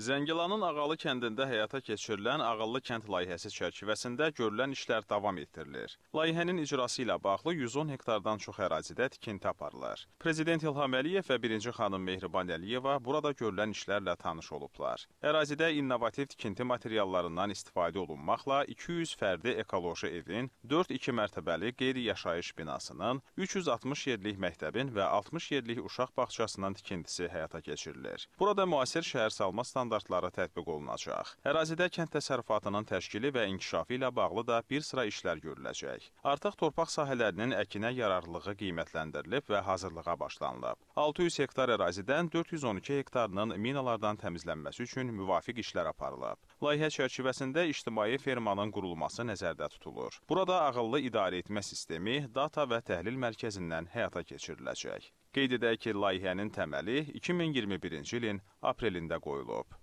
Zəngilanın Ağalı kəndində həyata keçirilən Ağıllı kənd layihəsi çərçivəsində görülən işlər davam etdirilir. Layihənin icrası ilə bağlı 110 hektardan çox ərazidə tikinti aparılır. Prezident İlham Əliyev və 1-ci xanım Mehriban Əliyeva burada görülən işlərlə tanış olublar. Ərazidə innovativ tikinti materiallarından istifadə olunmaqla 200 fərdi ekoloji evin, 4-2 mərtəbəli qeyri-yaşayış binasının, 360 yerlik məktəbin və 60 yerlik uşaq bağçasının tikintisi həyata keçirilir. Burada müasir şəhər salma standartları standartları tətbiq olunacaq. Ərazidə kənd təsərrüfatının təşkili və inkişafı ilə bağlı da bir sıra işlər görüləcək. Artıq torpaq sahələrinin əkinə yararlılığı qiymətləndirilib və hazırlığa başlanılıb. 600 hektar ərazidən 412 hektarının minalardan təmizlənməsi üçün müvafiq işlər aparılıb. Layihə çərçivəsində ictimai fermanın qurulması nəzərdə tutulur. Burada ağıllı idarə etmə sistemi, data və təhlil mərkəzindən həyata keçiriləcək. Qeyd edək ki, layihənin təməli 2021-ci ilin aprelində qoyulub.